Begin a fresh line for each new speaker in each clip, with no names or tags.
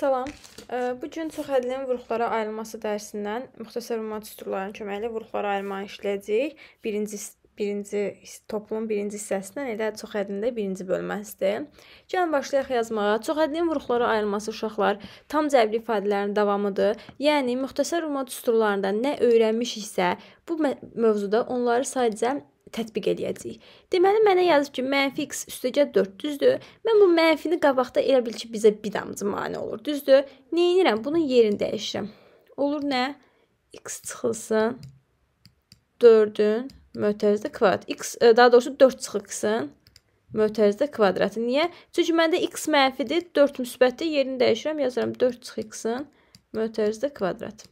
Salam. Bu gün çoxhədlinin vuruqlara ayrılması dərsindən müxtəsər ümumi sütunların köməkli vuruqlara ayırmanı işləyəcəyik. Birinci birinci toplumun birinci hissəsindən elə çoxhədlində birinci bölməsidir. Gəlin başlayaq yazmağa. Çoxhədlinin vuruqlara ayrılması uşaqlar tam cəbri ifadələrin davamıdır. Yəni müxtəsər ümumi sütunlarından nə öyrənmişiksə, bu mövzuda onları sadəcə tətbiq eləyəcəyik. Deməli mənə yazıb ki, mənfi x üstəgə 4 düzdür. Mən bu mənfini qabaqda elə bil ki, bizə bir damcı mane olur, düzdür? Nəyinirəm? Bunun yerini dəyişirəm. Olur nə? x çıxılsın 4-ün mötərizdə kvadrat. x e, daha doğrusu 4 çıxılsın mötərizdə kvadratı. Niyə? Çünki məndə x mənfidir, 4 müsbətdir. Yerini dəyişirəm, yazıram 4 çıxılsın mötərizdə kvadrat.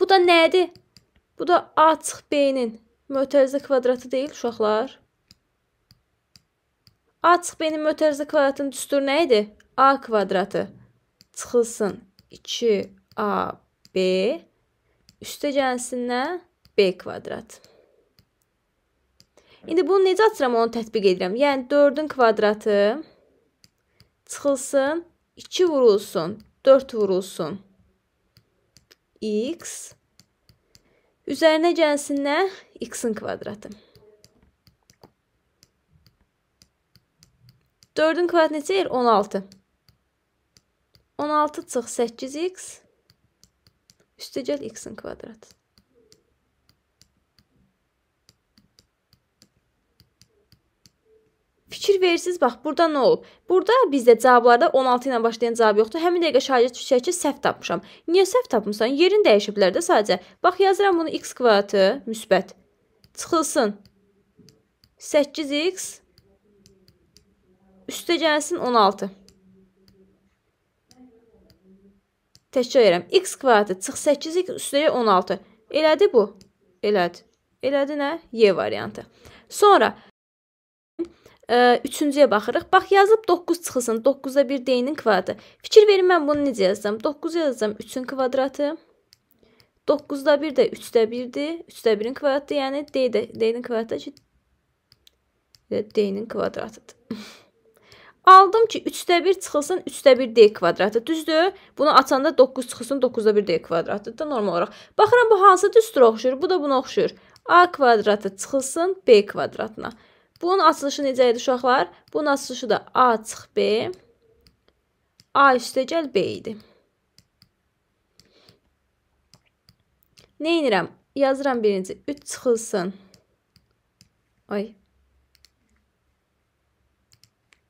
Bu da nədir? Bu da A çıx B-nin mötərizə kvadratı deyil uşaqlar. A çıx B-nin mötərizə kvadratının düsturu nə idi? A kvadratı çıxılsın 2AB üstə gəlsin nə? B kvadrat. İndi bunu necə açıram, onu tətbiq edirəm. Yəni 4-ün kvadratı çıxılsın, 2 vurulsun, 4 vurulsun. x Üzərinə gəlsin nə? X-in kvadratı. 4-ün kvadratı neçə yer? 16. 16 çıx 8x üstə gəl x-in kvadratı. Fikir verirsiniz, bax, burada nə olub? Burada bizdə cavablarda 16 ilə başlayan cavab yoxdur. Həmin dəqiqə şagird düşəcək ki, səhv tapmışam. Niyə səhv tapmısan? Yerini dəyişiblər də sadəcə. Bax, yazıram bunu x kvadratı müsbət. Çıxılsın. 8x üstə gəlsin 16. Təkrar edirəm. x kvadratı çıx 8x üstə 16. Elədi bu? Elədi. Elədi nə? Y variantı. Sonra üçüncüyə baxırıq. Bax yazıb 9 çıxılsın. 9-a 1 deyinin kvadratı. Fikir verin mən bunu necə yazacağam? 9 yazacağam 3-ün kvadratı. 9-da 1 də 3-də 1-dir. 3-də 1-in kvadratı, yəni D-nin kvadratı ki D-nin kvadratıdır. Aldım ki 3-də 1 çıxılsın, 3-də 1 D kvadratı. Düzdür? Bunu açanda 9 çıxılsın, 9-da 1 D kvadratıdır da normal olaraq. Baxıram bu hansı düstur oxşuyur? Bu da buna oxşuyur. A kvadratı çıxılsın B kvadratına. Bunun açılışı necə idi uşaqlar? Bunun açılışı da A çıx B, A üstəgəl B idi. Neyinirəm? Yazıram birinci 3 çıxılsın. Oy.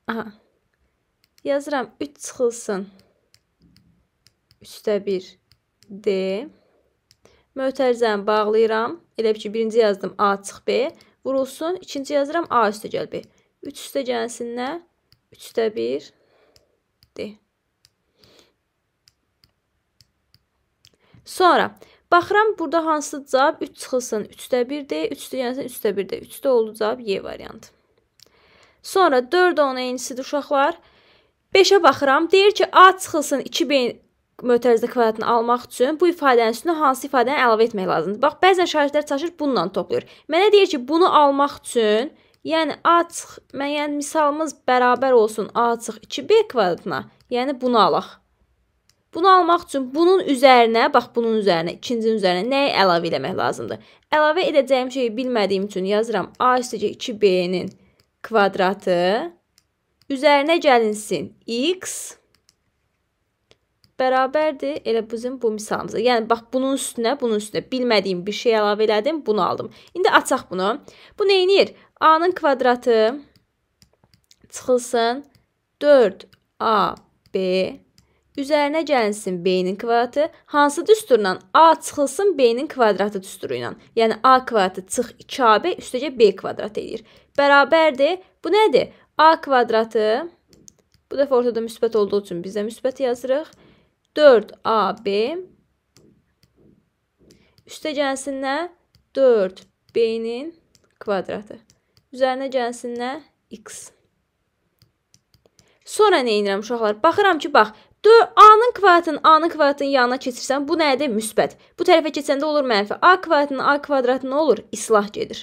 Aha. Yazıram 3 çıxılsın. Üstə 1 D. Mötərizəni bağlayıram. Elə ki, birinci yazdım A çıx B vurulsun. İkinci yazıram A üstə gəl B. 3 üstə gəlsin nə? 3 üstə 1 D. Sonra baxıram burada hansı cavab 3 çıxılsın. 3 üstə 1 D, 3 üstə gəlsin 3 üstə 1 D. 3 üstə oldu cavab Y variantı. Sonra 4 10 eynisidir uşaqlar. 5-ə baxıram. Deyir ki, A çıxılsın 2B mötərizə kvadratını almaq üçün bu ifadənin üstünə hansı ifadəni əlavə etmək lazımdır? Bax, bəzən şagirdlər çalışır bununla toplayır. Mənə deyir ki, bunu almaq üçün, yəni A çıx, mən yəni misalımız bərabər olsun A çıx 2B kvadratına, yəni bunu alaq. Bunu almaq üçün bunun üzərinə, bax bunun üzərinə, ikincinin üzərinə nəyi əlavə eləmək lazımdır? Əlavə edəcəyim şeyi bilmədiyim üçün yazıram A üstəcə 2B-nin kvadratı üzərinə gəlinsin x bərabərdir elə bizim bu misalımıza. Yəni bax bunun üstünə, bunun üstünə bilmədiyim bir şey əlavə elədim, bunu aldım. İndi açaq bunu. Bu nə edir? A-nın kvadratı çıxılsın 4AB üzərinə gəlinsin B-nin kvadratı, hansı düsturla A çıxılsın B-nin kvadratı düsturu ilə. Yəni A kvadratı çıx 2AB üstəcə B kvadrat eləyir. Bərabərdir. Bu nədir? A kvadratı bu dəfə ortada müsbət olduğu üçün biz də müsbət yazırıq. 4AB üstə gəlsinlə 4B-nin kvadratı. Üzərinə gəlsinlə x. Sonra nə edirəm uşaqlar? Baxıram ki, bax, A-nın kvadratının A-nın kvadratının yanına keçirsən, bu nədir? Müsbət. Bu tərəfə keçəndə olur mənfi. A kvadratının A kvadratı nə olur? İslah gedir.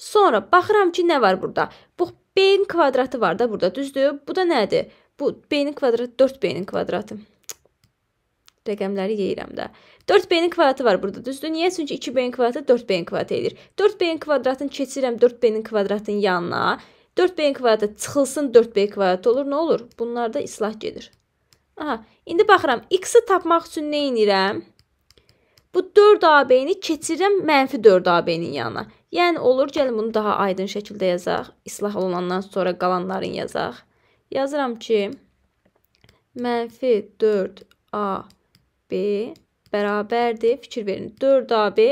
Sonra baxıram ki, nə var burada? Bu B-nin kvadratı var da burada, düzdür? Bu da nədir? Bu B-nin kvadratı 4B-nin kvadratı. Rəqəmləri yeyirəm də. 4B-nin kvadratı var burada, düzdür? Niyə? Çünki 2B-nin kvadratı 4B-nin kvadratı edir. 4B-nin kvadratını keçirəm 4B-nin kvadratının yanına. 4B-nin kvadratı çıxılsın 4B kvadratı olur. Nə olur? Bunlarda islah gedir. Aha, indi baxıram. X-i tapmaq üçün nə inirəm? Bu 4AB-ni keçirəm mənfi 4AB-nin yanına. Yəni olur, gəlin bunu daha aydın şəkildə yazaq. İslah olunandan sonra qalanların yazaq. Yazıram ki, mənfi 4AB bərabərdir. Fikir verin, 4AB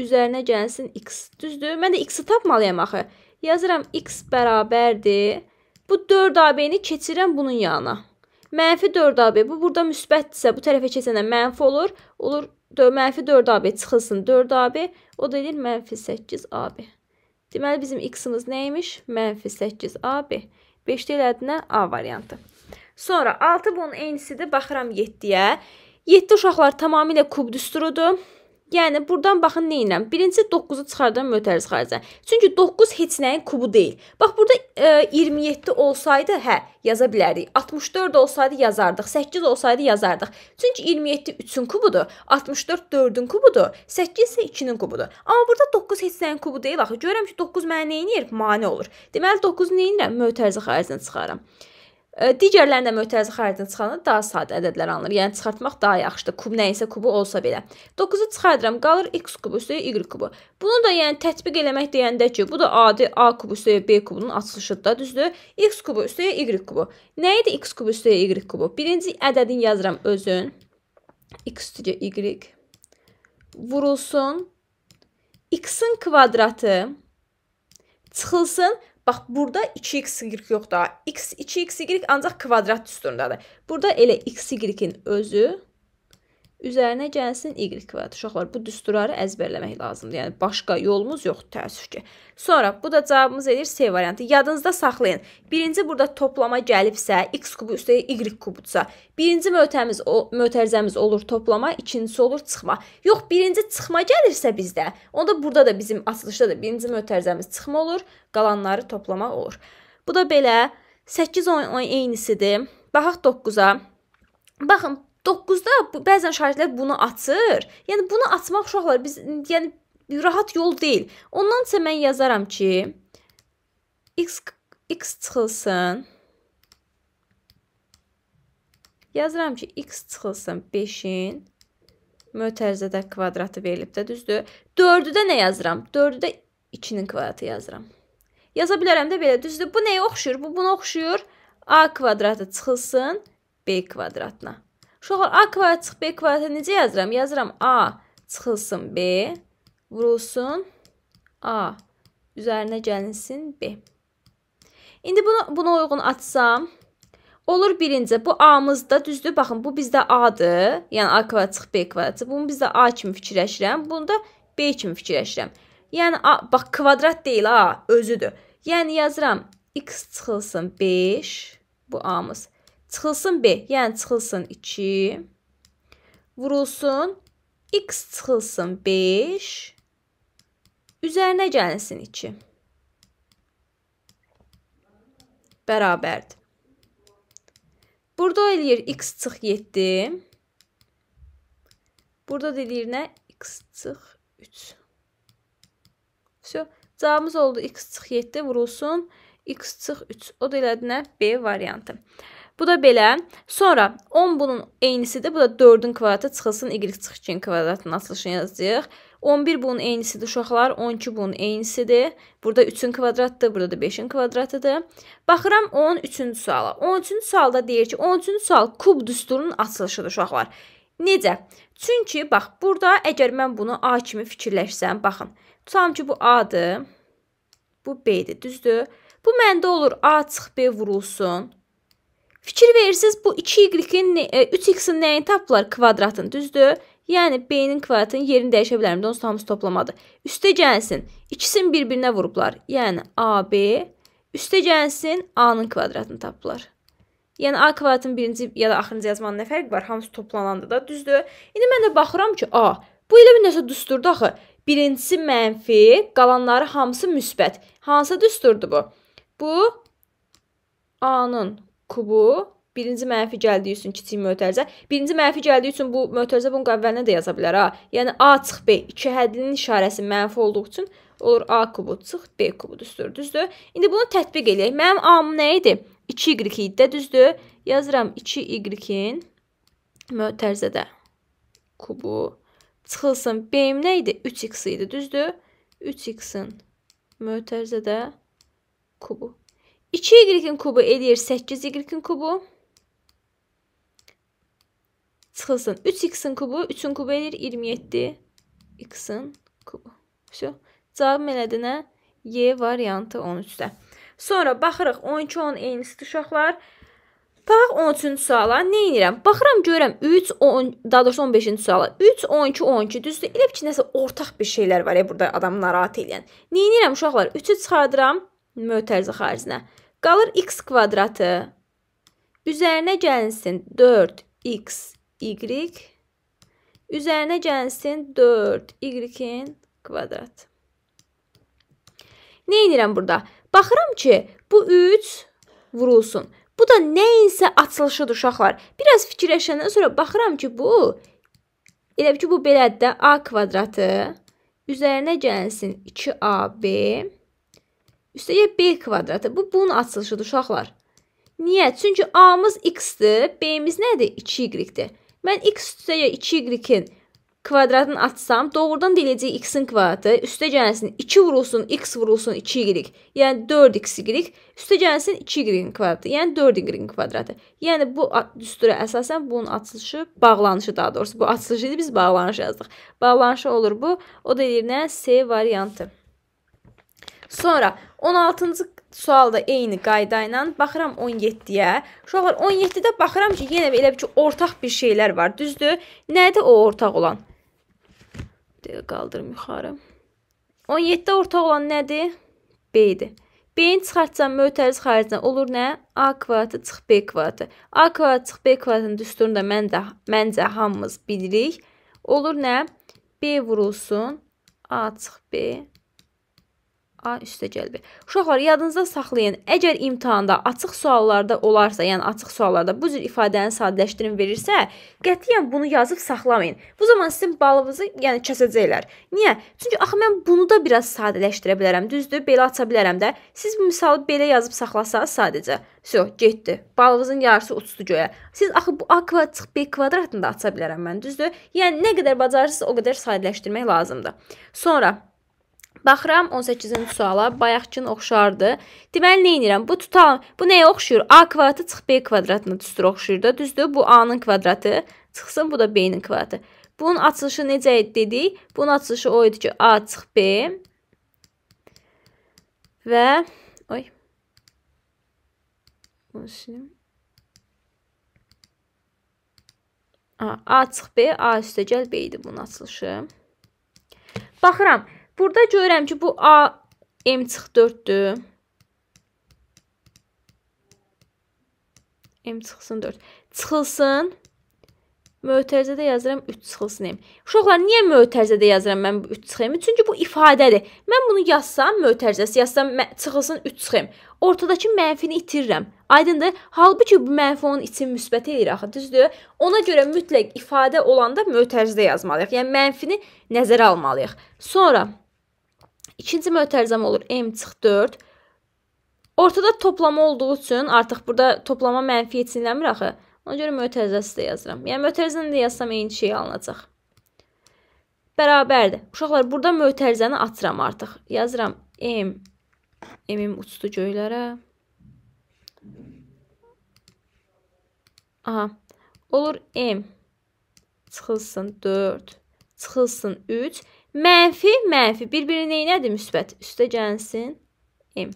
üzərinə gəlsin x. Düzdür, mən də x-i tapmalıyam axı. Yazıram x bərabərdir. Bu 4AB-ni keçirəm bunun yanına. Mənfi 4AB, bu burada müsbətdirsə, bu tərəfə keçəndə mənfi olur. Olur, mənfi 4AB çıxılsın 4AB, o da edir mənfi 8AB. Deməli, bizim x-imiz nə imiş? Mənfi 8AB. 5-də elədinə A variantı. Sonra 6 bunun eynisidir, baxıram 7-yə. 7 uşaqlar tamamilə kub düsturudur. Yəni burdan baxın nə edirəm. Birinci 9-u çıxardan mötərizə xaricə. Çünki 9 heç nəyin kubu deyil. Bax burada e, 27 olsaydı, hə, yaza bilərdik. 64 olsaydı yazardıq. 8 olsaydı yazardıq. Çünki 27 3-ün kubudur, 64 4-ün kubudur, 8 isə 2-nin kubudur. Amma burada 9 heç nəyin kubu deyil axı. Görürəm ki, 9 mənə nə edir? Mane olur. Deməli 9 nə edirəm? Mötərizə xaricinə çıxaram. Digərlərini də mötərizə xəricdən çıxanda daha sadə ədədlər alınır. Yəni çıxartmaq daha yaxşıdır. Kub nə isə kubu olsa belə. 9-u çıxardıram, qalır x kubu üstə y kubu. Bunu da yəni tətbiq eləmək deyəndə ki, bu da adi a kubu üstə b kubunun açılışıdır da, düzdür? x kubu üstə y kubu. Nə idi x kubu üstə y kubu? Birinci ədədin yazıram özün. x üstə y vurulsun. x-in kvadratı çıxılsın Bax, burada 2xy yoxdur. x 2xy ancaq kvadrat düsturundadır. Burada elə xy-in özü üzərinə gəlsin y kvadrat. Uşaqlar, bu düsturları əzbərləmək lazımdır. Yəni başqa yolumuz yoxdur təəssüf ki. Sonra bu da cavabımız edir C variantı. Yadınızda saxlayın. Birinci burada toplama gəlibsə, x kubu üstə y kubudsa, birinci mötəmiz o mötərizəmiz olur toplama, ikincisi olur çıxma. Yox, birinci çıxma gəlirsə bizdə, onda burada da bizim açılışda da birinci mötərizəmiz çıxma olur, qalanları toplama olur. Bu da belə 8 10 eynisidir. Baxaq 9-a. Baxın, 9-da bəzən şagirdlər bunu açır. Yəni bunu açmaq uşaqlar biz yəni rahat yol deyil. Ondan isə mən yazaram ki x x çıxılsın. Yazıram ki x çıxılsın 5-in mötərizədə kvadratı verilib də, düzdür? 4-ü də nə yazıram? 4-ü də 2-nin kvadratı yazıram. Yaza bilərəm də belə, düzdür? Bu nəyə oxşuyur? Bu buna oxşuyur. A kvadratı çıxılsın B kvadratına. Uşaqlar, A kvadrat B kvadratı necə yazıram? Yazıram A çıxılsın B, vurulsun A, üzərinə gəlinsin B. İndi bunu, buna uyğun atsam, olur birinci, bu A-mızda düzdür, baxın, bu bizdə A-dır, yəni A kvadrat çıx B kvadratı, bunu bizdə A kimi fikirləşirəm, bunu da B kimi fikirləşirəm. Yəni, A, bax, kvadrat deyil, A, özüdür. Yəni, yazıram, X çıxılsın 5, bu A-mız çıxılsın B, yəni çıxılsın 2, vurulsun, x çıxılsın 5, üzərinə gəlinsin 2. Bərabərdir. Burada eləyir x çıx 7. Burada da eləyir nə? x çıx 3. Все. Cavabımız oldu x çıx 7 vurulsun x çıx 3. O da elədi nə? B variantı. Bu da belə. Sonra 10 bunun eynisidir. Bu da 4-ün kvadratı çıxılsın y çıxışın kvadratının açılışını yazacağıq. 11 bunun eynisidir uşaqlar, 12 bunun eynisidir. Burada 3-ün kvadratıdır, burada da 5-in kwadratıdır. Baxıram 13-cü suala. 13-cü sualda deyir ki, 13-cü sual kub düsturunun açılışıdır uşaqlar. Necə? Çünki bax, burada əgər mən bunu A kimi fikirləşsəm, baxın. Tutam ki, bu A-dır. Bu B-dir, düzdür? Bu məndə olur A çıx B vurulsun. Fikir verirsiniz bu 2y-in 3x-in e, nəyini tapdılar? Kvadratın, düzdür? Yəni B-nin kvadratının yerini dəyişə bilərəm. Onsuz hamısı toplamadır. Üstə gəlsin. İkisini bir-birinə vurublar. Yəni AB üstə gəlsin A-nın kvadratını tapdılar. Yəni A kvadratın birinci ya da axırıncı yazmanın nə fərqi var? Hamısı toplananda da, düzdür? İndi mən də baxıram ki, A. Bu elə bir nəsə düsturdu axı. Birincisi mənfi, qalanları hamısı müsbət. Hansı düsturdu bu? Bu A-nın kubu birinci mənfi gəldiyi üçün kiçik mötərizə. Birinci mənfi gəldiyi üçün bu mötərizə bunun əvvəlinə də yaza bilər ha. Yəni A çıx B iki hədlinin işarəsi mənfi olduğu üçün olur A kubu çıx B kubu düzdür, düzdür? İndi bunu tətbiq eləyək. Mənim A-m nə idi? 2y idi də düzdür? Yazıram 2y-in mötərizədə kubu çıxılsın. B-m nə idi? 3x idi, düzdür? 3x-in mötərizədə kubu. 2y-in kubu eləyir 8y-in kubu. Çıxılsın. 3x-in kubu 3-ün kubu eləyir 27 x-in kubu. Vəsə. Cavabım elədi nə? Y variantı 13-də. Sonra baxırıq 12 10 eynisidir uşaqlar. Bax 13-cü suala nə edirəm? Baxıram görürəm 3 10 daha doğrusu 15-ci suala. 3 12 12 düzdür? Elə ki nəsə ortaq bir şeylər var ya burada adamı narahat edən. Nə edirəm uşaqlar? 3-ü çıxardıram mötərizə xaricinə. Qalır x kvadratı. Üzərinə gəlsin 4x, y. Üzərinə gəlsin 4y-in kvadratı. Nə edirəm burada? Baxıram ki, bu 3 vurulsun. Bu da nəyinsə açılışıdır uşaqlar. Biraz fikirləşəndən sonra baxıram ki, bu elə ki bu belədir də a kvadratı üzərinə gəlsin 2ab Üstəyə B kvadratı. Bu bunun açılışıdır uşaqlar. Niyə? Çünki A-mız x-dir, B-miz nədir? 2y-dir. Mən x üstəyə 2y-in kvadratını atsam, doğrudan deyiləcək x-in kvadratı, üstə gəlsin 2 vurulsun, x vurulsun 2y, yəni 4xy, üstə gəlsin 2y-in kvadratı, yəni 4y-in kvadratı. Yəni bu düstura əsasən bunun açılışı, bağlanışı daha doğrusu, bu açılışı idi, biz bağlanış yazdıq. Bağlanışı olur bu, o da deyir nə? C variantı. Sonra 16-cı sualda eyni qayda ilə baxıram 17-yə. Uşaqlar 17-də baxıram ki, yenə elə bir ki, ortaq bir şeylər var, düzdür? Nədir o ortaq olan? Deyə qaldırım yuxarı. 17-də ortaq olan nədir? B-dir. B-ni çıxartsam mötəriz xaricinə olur nə? A kvadratı çıx B kvadratı. A kvadratı çıx B kvadratının düsturunu da mən də məncə hamımız bilirik. Olur nə? B vurulsun A çıx B A üstə gəlbi. Uşaqlar yadınızda saxlayın. Əgər imtahanda açıq suallarda olarsa, yəni açıq suallarda bu cür ifadəni sadələşdirin verirsə, qətiyyən bunu yazıb saxlamayın. Bu zaman sizin balınızı, yəni kəsəcəklər. Niyə? Çünki axı mən bunu da biraz sadələşdirə bilərəm, düzdür? Belə aça bilərəm də. Siz bu misalı belə yazıb saxlasanız sadəcə, vəsyo, getdi. Balınızın yarısı uçdu göyə. Siz axı bu A kvadrat B kvadratını da aça bilərəm mən, düzdür? Yəni nə qədər bacarırsınız, o qədər sadələşdirmək lazımdır. Sonra Baxıram 18-ci suala. Bayaqkinin oxşardı. Deməli nə edirəm? Bu tutalım. Bu nəyə oxşuyur? A kvadratı çıx B kvadratına düstur oxşuyur da. Düzdür? Bu A-nın kvadratı çıxsın, bu da B-nin kvadratı. Bunun açılışı necə idi dedik? Bunun açılışı o idi ki, A çıx B və oy. Bunu silim. A, A çıx B, A üstə gəl B idi bunun açılışı. Baxıram. Burada görürəm ki, bu A M çıx 4-dür. M çıxsın 4. Çıxılsın. Mötərizədə yazıram 3 çıxılsın M. Uşaqlar, niyə mötərizədə yazıram mən bu 3 çıxım? Çünki bu ifadədir. Mən bunu yazsam, mötərizəsi yazsam, çıxılsın 3 çıxım. Ortadakı mənfini itirirəm. Aydındır? Halbuki bu mənfi onun için müsbət eləyir axı, düzdür? Ona görə mütləq ifadə olanda mötərizədə yazmalıyıq. Yəni mənfini nəzərə almalıyıq. Sonra İkinci mötərizəm olur m çıx 4. Ortada toplama olduğu üçün artıq burada toplama mənfi etsinləmir axı. Ona görə mötərizəsi də yazıram. Yəni mötərizəni də yazsam eyni şey alınacaq. Bərabərdir. Uşaqlar, burada mötərizəni açıram artıq. Yazıram m m-im uçdu göylərə. Aha. Olur m çıxılsın 4, çıxılsın 3. Mənfi, mənfi. Bir-biri neynədir? Müsbət. Üstə gəlsin. M.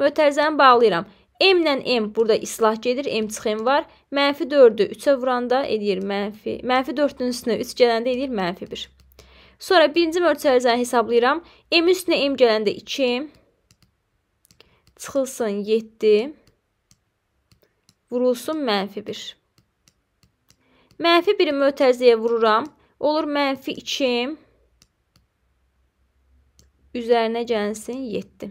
Mötərizəni bağlayıram. M ilə M burada islah gedir. M çıxım var. Mənfi 4-ü 3-ə vuranda edir mənfi. Mənfi 4-ün üstünə 3 gələndə edir mənfi 1. Sonra birinci mötərizəni hesablayıram. M üstünə M gələndə 2. Çıxılsın 7. Vurulsun mənfi 1. Mənfi 1-i mötərizəyə vururam. Olur mənfi 2 üzərinə gəlsin 7.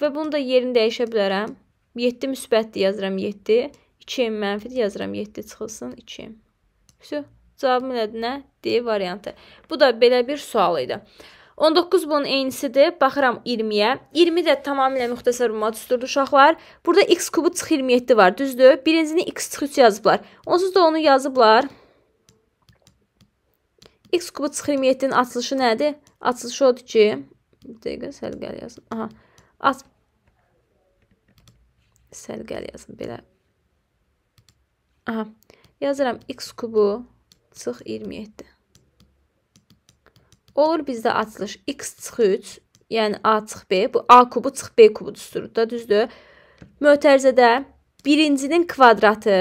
Və bunu da yerini dəyişə bilərəm. 7 müsbətdir yazıram 7. 2 mənfidir yazıram 7 çıxılsın 2. Vəsə, cavabım nədir nə? D variantı. Bu da belə bir sual idi. 19 bunun eynisidir. Baxıram 20-yə. 20 də tamamilə müxtəsər matüsdürdü uşaqlar. Burada x kubu çıx 27 var, düzdür? Birincini x çıx 3 yazıblar. Onsuz da onu yazıblar. x kubu çıx 27-nin açılışı nədir? Açılış odur ki, bir dəqiqə səlqəli yazın. Aha. Aç səlqəli yazın belə. Aha. Yazıram x kubu çıx 27. Olur bizdə açılış x çıx 3, yəni a çıx b, bu a kubu çıx b kubu düsturdur da, düzdür? Mötərizədə birincinin kvadratı,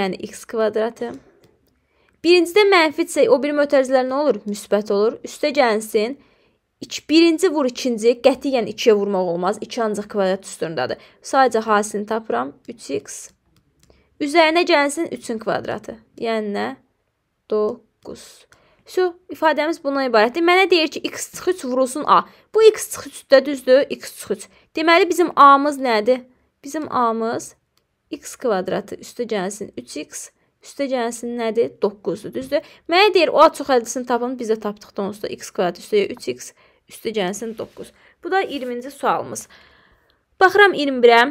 yəni x kvadratı Birincidə mənfidirsə, o biri mötərizələr nə olur? Müsbət olur. Üstə gəlsin. 2 birinci vur ikinci, qətiyyən 2-yə vurmaq olmaz. 2 ancaq kvadrat üstündədir. Sadəcə hasilini tapıram. 3x üzərinə gəlsin 3-ün kvadratı. Yəni nə? 9. So, ifadəmiz bundan ibarətdir. Mənə deyir ki, x çıxıç vurulsun a. Bu x çıxıçdə düzdür, x çıxıç. Deməli bizim a-mız nədir? Bizim a-mız x kvadratı üstə gəlsin 3x Üstə gəlsin nədir? 9-dur, düzdür? Mənə deyir, o açıq ədədini tapın, biz də tapdıq onsuz da x kvadrat üstə 3x üstə gəlsin 9. Bu da 20-ci sualımız. Baxıram 21-ə.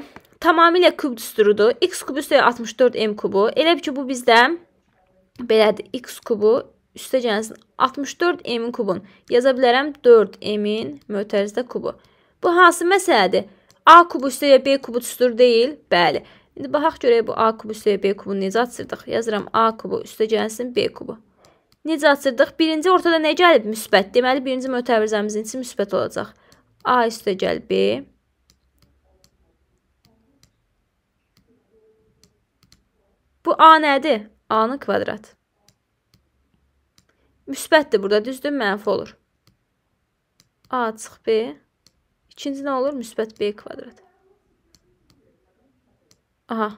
Tamamilə küb düsturudur. x kübü üstə 64m kübü. Elə ki bu bizdə belədir. x kübü üstə gəlsin 64m kubun. Yaza bilərəm 4m-in mötərizdə kubu. Bu hansı məsələdir? A kubu üstə ya B kubu düstur deyil? Bəli. İndi baxaq görək bu A kubu üstəyə B kubu necə açırdıq? Yazıram A kubu üstə gəlsin B kubu. Necə açırdıq? Birinci ortada nə gəlib? Müsbət. Deməli, birinci mötəvirzəmizin içi müsbət olacaq. A üstə gəl B. Bu A nədir? A-nın kvadrat. Müsbətdir burada, düzdür, mənfi olur. A çıx B. İkinci nə olur? Müsbət B kvadrat. Aha.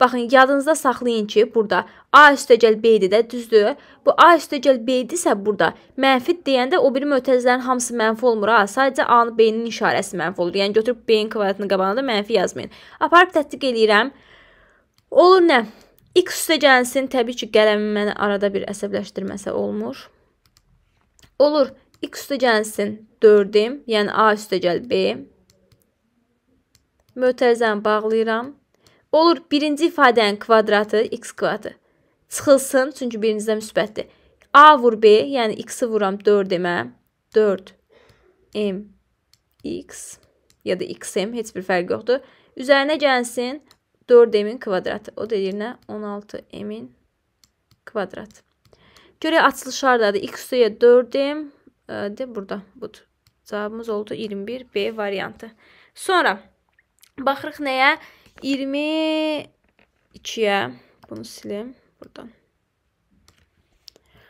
Baxın, yadınızda saxlayın ki, burada A üstəgəl B-dir də, düzdür? Bu A üstəgəl B-dirsə burada mənfi deyəndə o biri mötərizlərin hamısı mənfi olmur ha. Sadəcə A-nın B-nin işarəsi mənfi olur. Yəni götürüb B-nin kvadratını qabağına da mənfi yazmayın. Aparıb tətbiq eləyirəm. Olur nə? X üstəgəlsin, təbii ki, qələmim məni arada bir əsəbləşdirməsə olmur. Olur. X üstəgəlsin 4-im, yəni A üstəgəl B. Mötərizəni bağlayıram. Olur birinci ifadənin kvadratı x kvadratı. Çıxılsın, çünki birinizdə müsbətdir. A vur B, yəni x-i vuram 4 demə. 4 m x ya da xm, heç bir fərq yoxdur. Üzərinə gəlsin 4m-in kvadratı. O da yerinə 16m-in kvadratı. Görə açılış hardadır? x üstəyə 4m, e, de burada budur. Cavabımız oldu 21b variantı. Sonra baxırıq nəyə? 22-yə bunu silim buradan.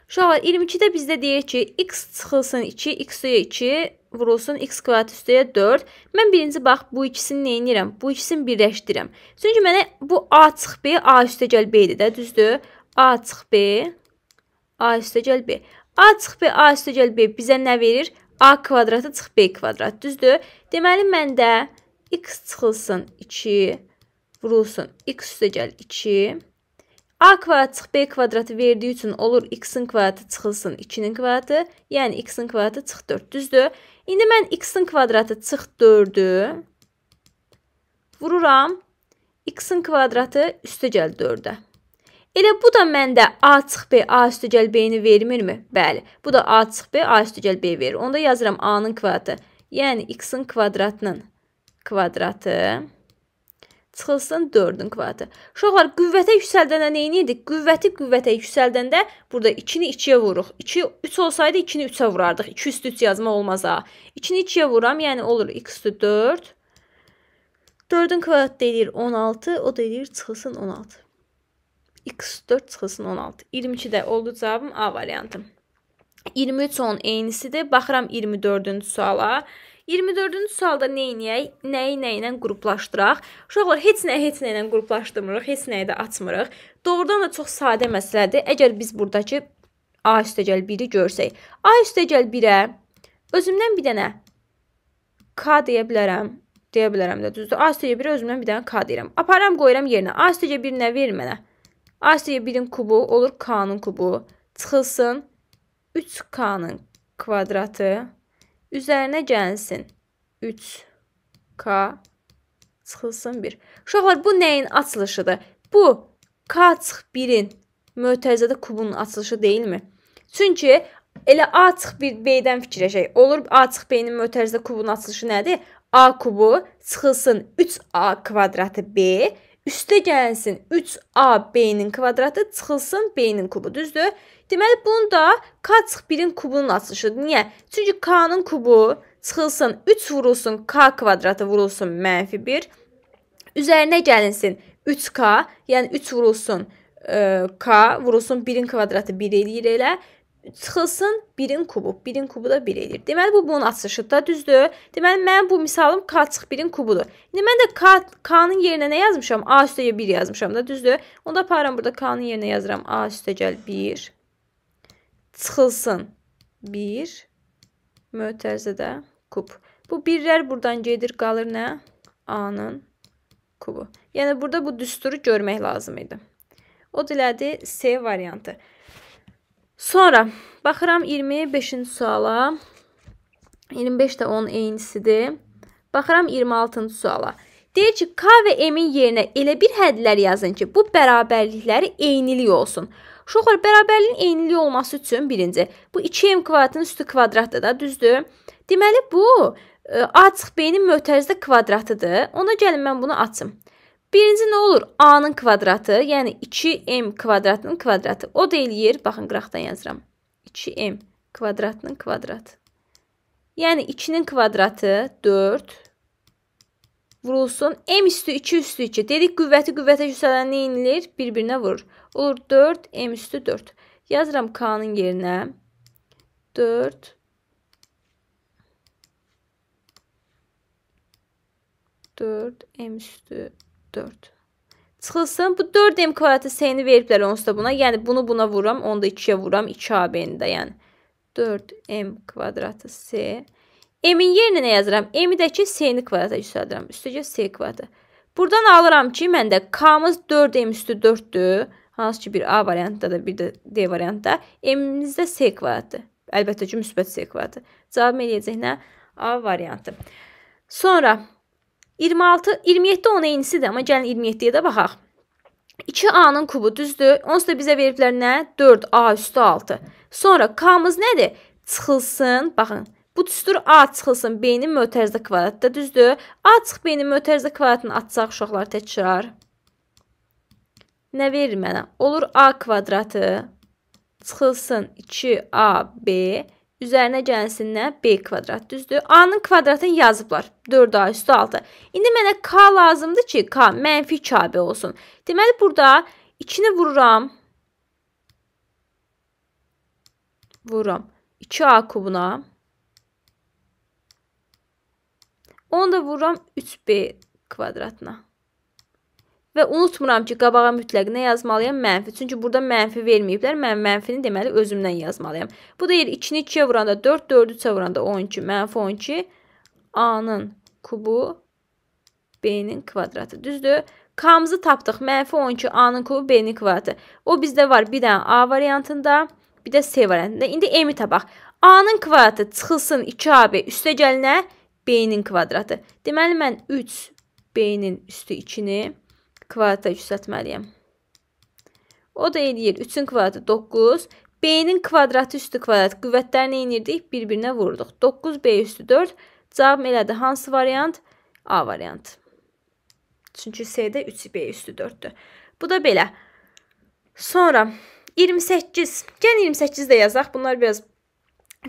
Uşaqlar 22-də bizdə deyir ki, x çıxılsın 2, x üyə 2 vurulsun x kvadrat üstəyə 4. Mən birinci bax bu ikisini nə edirəm? Bu ikisini birləşdirirəm. Çünki mənə bu a çıx b, a üstə gəl b idi də, düzdür? a çıx b, a üstə gəl b. a çıx b, a üstə gəl b bizə nə verir? a kvadratı çıx b kvadrat, düzdür? Deməli məndə x çıxılsın 2 vurulsun. X üstə gəl 2. A kvadrat çıx B kvadratı verdiyi üçün olur x-in kvadratı çıxılsın 2-nin kvadratı, yəni x-in kvadratı çıx 4, düzdür? İndi mən x-in kvadratı çıx 4-ü vururam. x-in kvadratı üstə gəl 4-ə. Elə bu da məndə A çıx B, A üstə gəl B-ni vermirmi? Bəli, bu da A çıx B, A üstə gəl B verir. Onda yazıram A-nın kvadratı, yəni x-in kvadratının kvadratı çıxılsın 4-ün kvadratı. Uşaqlar, qüvvətə yüksəldəndə nə idi? Qüvvəti qüvvətə yüksəldəndə burada 2-ni 2-yə vuruq. 2 3 olsaydı 2-ni 3-ə vurardıq. 2 üstü 3 yazmaq olmaz ha. 2-ni 2-yə vuram, yəni olur x üstü 4. 4-ün kvadratı deyir 16, o da deyir çıxılsın 16. x 4 çıxılsın 16. 22-də oldu cavabım A variantı. 23 onun eynisidir. Baxıram 24-cü suala. 24-cü sualda nə edək? Nəyi nə ilə qruplaşdıraq? Uşaqlar heç nəyi heç nə ilə qruplaşdırmırıq, heç nəyi də açmırıq. Doğrudan da çox sadə məsələdir. Əgər biz burdakı A üstəgəl 1-i görsək, A üstəgəl 1-ə özümdən bir dənə K deyə bilərəm. Deyə bilərəm də düzdür. A üstəgəl 1-ə özümdən bir dənə K deyirəm. Aparam qoyuram yerinə. A üstəgəl 1 nə verir mənə? A üstəgəl 1-in kubu olur K-nın kubu. Çıxılsın 3K-nın kvadratı üzərinə gəlsin. 3K çıxılsın 1. Uşaqlar, bu nəyin açılışıdır? Bu K çıx 1-in mötərizədə kubun açılışı deyilmi? Çünki elə A çıx 1 B-dən fikirləşək. Olur A çıx B-nin mötərizədə kubun açılışı nədir? A kubu çıxılsın 3A kvadratı B, üstə gəlsin 3AB-nin kvadratı çıxılsın B-nin kubu, düzdür? Deməli, bunun da k çıx 1-in kubunun açılışıdır. Niyə? Çünki k-nın kubu çıxılsın, 3 vurulsun, k kvadratı vurulsun mənfi 1. Üzərinə gəlinsin 3k, yəni 3 vurulsun e, k, vurulsun 1-in kvadratı 1 eləyir elə çıxılsın 1-in kubu. 1-in kubu da 1 edir. Deməli bu bunun açılışı da düzdür. Deməli mənim bu misalım k çıx 1-in kubudur. İndi mən də k k-nın yerinə nə yazmışam? A üstə 1 yazmışam da düzdür. Onda aparıram burada k-nın yerinə yazıram. A üstə gəl 1 çıxılsın. 1 mötərizədə kub. Bu birlər buradan gedir, qalır nə? A-nın kubu. Yəni burada bu düsturu görmək lazım idi. O dilədi C variantı. Sonra baxıram 25-ci suala. 25 də 10 eynisidir. Baxıram 26-cı suala. Deyir ki, K və M-in yerinə elə bir hədlər yazın ki, bu bərabərlikləri eynilik olsun. Uşaqlar bərabərliyin eynilik olması üçün birinci bu 2m kvadratın üstü kvadratdır da, düzdür? Deməli bu e, A çıx B-nin mötərizli kvadratıdır. Ona gəlin mən bunu açım. Birinci nə olur? A-nın kvadratı, yəni 2m kvadratının kvadratı. O da eləyir, baxın qıraqdan yazıram. 2m kvadratının kvadratı. Yəni 2-nin kvadratı 4 vurulsun. M üstü 2 üstü 2. Dedik qüvvəti qüvvətə yüksələn eynilir, bir-birinə vurur. Olur 4 m üstü 4. Yazıram K-nın yerinə 4 4 m üstü 4. Çıxılsın. Bu 4m kvadratı s-ni veriblər onsuz da buna. Yəni bunu buna vuram, onu da 2-yə vuram, 2ab-ni də. Yəni 4m kvadratı s. M-in yerinə nə yazıram? M-i də ki s-ni kvadrata yüksəldirəm. Üstəgə s kvadratı. Buradan alıram ki, məndə k-mız 4m üstü 4-dür. Hansı ki bir A variantda da bir də D variantda M-imizdə C kvadratdır. Əlbəttə ki, müsbət C kvadratdır. Cavab eləyəcək nə? A variantı. Sonra 26, 27 onun eynisidir, amma gəlin 27-yə də baxaq. 2A-nın kubu düzdür. Onsuz da bizə veriblər nə? 4A üstü 6. Sonra K-mız nədir? Çıxılsın, baxın. Bu düstur A çıxılsın B-nin mötərizə kvadratda düzdür. A çıx B-nin mötərizə kvadratını atsaq uşaqlar təkrar. Nə verir mənə? Olur A kvadratı çıxılsın 2AB, üzərinə gəlsin nə? B kvadrat, düzdür? A-nın kvadratını yazıblar. 4A üstü 6. İndi mənə K lazımdır ki, K mənfi KB olsun. Deməli, burada 2-ni vururam. Vururam. 2A kubuna. Onu da vururam 3B kvadratına. Və unutmuram ki, qabağa mütləq nə yazmalıyam? Mənfi. Çünki burada mənfi verməyiblər. Mən mənfini deməli özümdən yazmalıyam. Bu deyir 2-ni 2-yə vuranda 4, 4-ü 3-ə vuranda 12, mənfi 12. A-nın kubu B-nin kvadratı. Düzdür? K-mızı tapdıq. Mənfi 12 A-nın kubu B-nin kvadratı. O bizdə var bir dənə A variantında, bir də C variantında. İndi M-i tapaq. A-nın kvadratı çıxılsın 2AB üstə gəlinə B-nin kvadratı. Deməli mən 3 B-nin üstü 2-ni kvadratda yüksəltməliyəm. O da eləyir 3-ün kvadratı 9, B-nin kvadratı üstü kvadrat qüvvətlərini inirdik, bir-birinə vurduq. 9B üstü 4, cavabım elədi. Hansı variant? A variant. Çünki C-də 3B üstü 4-dür. Bu da belə. Sonra 28. Gəlin 28 də yazaq. Bunlar biraz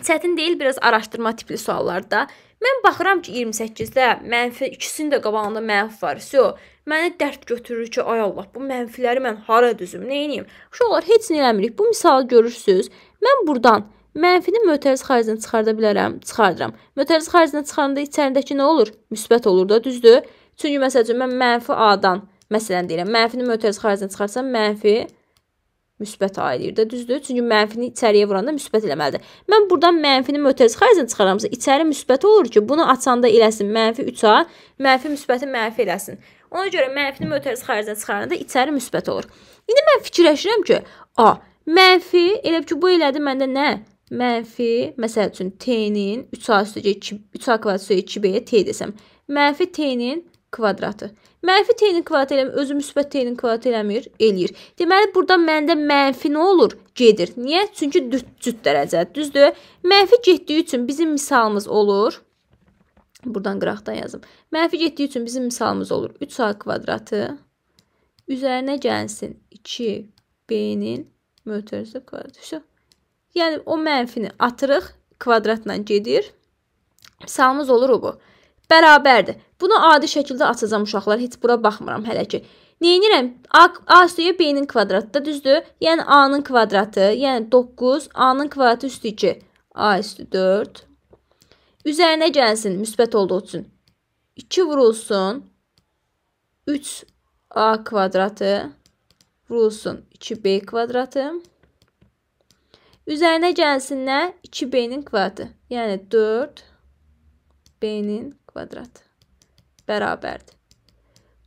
çətin deyil, biraz araşdırma tipli suallarda. Mən baxıram ki, 28-də mənfi ikisinin də qabağında mənfi var. So, Məni dərd götürür ki, ay Allah, bu mənfiləri mən hara düzüm, nə edeyim? Uşaqlar heç nə eləmirik. Bu misalı görürsüz. Mən burdan mənfini mötəriz xaricinə çıxarda bilərəm, çıxardıram. Mötəriz xaricinə çıxaranda içərindəki nə olur? Müsbət olur da, düzdür? Çünki məsələn mən mənfi A-dan, məsələn deyirəm, mənfini mötəriz xaricinə çıxarsam mənfi müsbət A eləyir də, düzdür? Çünki mənfini içəriyə vuranda müsbət eləməlidir. Mən burdan mənfini mötəriz xaricinə çıxaramsa, içəri müsbət olur ki, bunu açanda eləsin mənfi 3A, mənfi müsbəti mənfi eləsin. Ona görə mənfini mötərizə xaricə çıxaranda içəri müsbət olur. İndi mən fikirləşirəm ki, a, mənfi elə ki bu elədi məndə nə? Mənfi, məsəl üçün t-nin 3a üstə 2 3a kvadrat üstə 2b-yə t desəm, mənfi t-nin kvadratı. Mənfi t-nin kvadratı eləmir, özü müsbət t-nin kvadratı eləmir, eləyir. Deməli burada məndə mənfi nə olur? Gedir. Niyə? Çünki cüt dərəcədir, düzdür? Mənfi getdiyi üçün bizim misalımız olur Buradan qıraqdan yazım. Mənfi getdiyi üçün bizim misalımız olur. 3 saat kvadratı üzərinə gəlsin 2 B-nin mötərizə kvadratı. Yəni o mənfini atırıq, kvadratla gedir. Misalımız olur o bu. Bərabərdir. Bunu adi şəkildə açacağam uşaqlar, heç bura baxmıram hələ ki. Neyinirəm? A, A üstü B-nin kvadratı da düzdür. Yəni A-nın kvadratı, yəni 9, A-nın kvadratı üstü 2. A üstü 4, Üzərinə gəlsin müsbət olduğu üçün. 2 vurulsun 3a kvadratı vurulsun 2b kvadratı. Üzərinə gəlsin nə? 2b-nin kvadratı. Yəni 4b-nin kvadratı bərabərdir.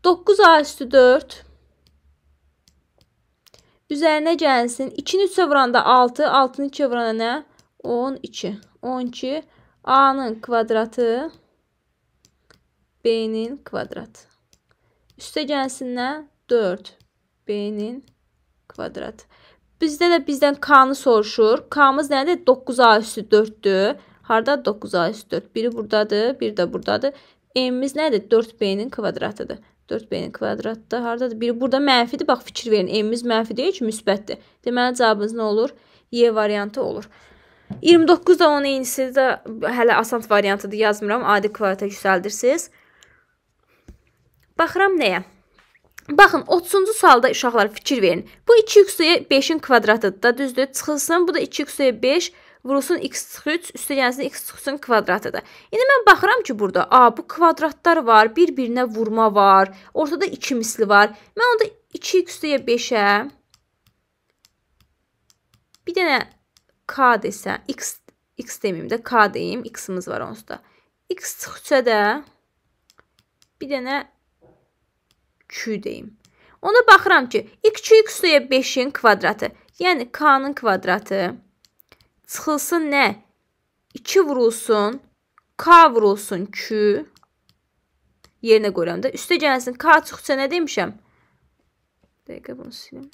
9a üstü 4 Üzərinə gəlsin. 2-ni 3-ə vuranda 6, 6-nı 2-ə vuranda nə? 12. 12 A-nın kvadratı B-nin kvadratı. Üstə gəlsinlər 4 B-nin kvadratı. Bizdə də bizdən K-nı soruşur. K-mız nədir? 9A üstü 4-dür. Harda 9A üstü 4? Biri buradadır, biri də buradadır. M-miz nədir? 4B-nin kvadratıdır. 4B-nin kvadratı da hardadır? Biri burada mənfidir. Bax, fikir verin. M-miz mənfi deyil ki, müsbətdir. Deməli, cavabınız nə olur? Y variantı olur. 29 da 10 eynisi də hələ asant variantıdır yazmıram. Adi kvadrata yüksəldirsiniz. Baxıram nəyə? Baxın 30-cu sualda uşaqlar fikir verin. Bu 2x-ə 5-in kvadratıdır da düzdür? Çıxılsın bu da 2x-ə 5 vurulsun x3 üstə gəlsin x3-ün kvadratıdır. İndi mən baxıram ki, burada a bu kvadratlar var, bir-birinə vurma var, ortada 2 misli var. Mən onda 2x-ə 5-ə bir dənə k desə, x, x deməyim də, k deyim, x-imiz var onsuz da. x çıxıca da bir dənə q deyim. Ona baxıram ki, 2x suya 5-in kvadratı, yəni k-nın kvadratı çıxılsın nə? 2 vurulsun, k vurulsun q yerinə qoyuram da. Üstə gəlsin k çıxıca nə demişəm? Dəqiqə bunu silim.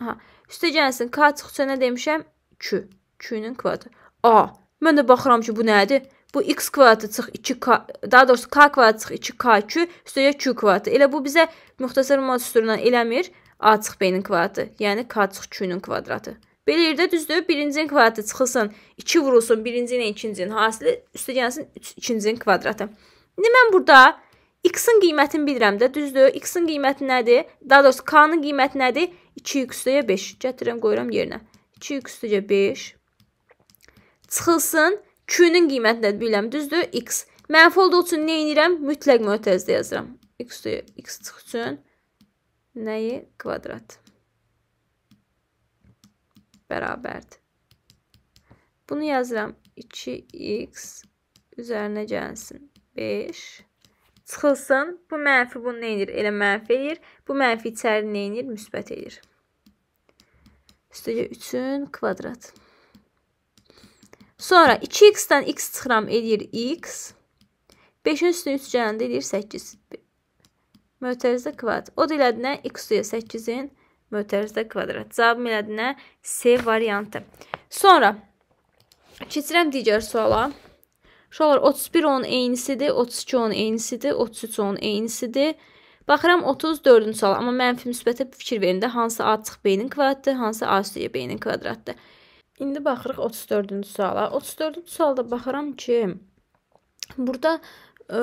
Aha, üstə gəlsin k çıxıca nə demişəm? Q. Q-nün kvadratı. A. Mən də baxıram ki, bu nədir? Bu x kvadratı çıx 2k, daha doğrusu k kvadratı çıx 2kq üstəyə q kvadratı. Elə bu bizə müxtəsər müəssüsündən eləmir. A çıx b-nin kvadratı, yəni k çıx q-nün kvadratı. Belə yerdə düzdür, birincinin kvadratı çıxılsın, 2 vurulsun, birinci ilə ikincinin hasili, üstə gəlsin ikincinin kvadratı. İndi mən burada x-in qiymətini bilirəm də, düzdür? x-in qiyməti nədir? Daha doğrusu k-nın qiyməti nədir? 2x üstəyə 5. Gətirirəm, qoyuram yerinə. 2x üstəyə 5 çıxılsın, Q-nün qiymətini də bilirəm, düzdür? X. Mənfi olduğu üçün nə edirəm? Mütləq mötərizdə yazıram. X, X çıx üçün nəyi? Kvadrat. Bərabərdir. Bunu yazıram. 2x üzərinə gəlsin. 5. Çıxılsın. Bu mənfi bunu nə edir? Elə mənfi edir. Bu mənfi içəri nə edir? Müsbət edir. Üstəcə 3-ün kvadrat. Sonra 2x-dən x çıxıram eləyir x. 5-in üstünə 3 gələndə eləyir 8. Mötərizdə kvadrat. O da elədi nə? x üstüyə 8-in mötərizdə kvadrat. Cavabım elədi nə? C variantı. Sonra keçirəm digər suala. Uşaqlar 31 10 eynisidir, 32 10 eynisidir, 33 10 eynisidir. Baxıram 34-cü sual, amma mənfi müsbətə fikir verin də hansı A çıx beynin kvadratdır, hansı A üstəyə beynin kvadratdır. İndi baxırıq 34-cü suala. 34-cü sualda baxıram ki, burada ə, e,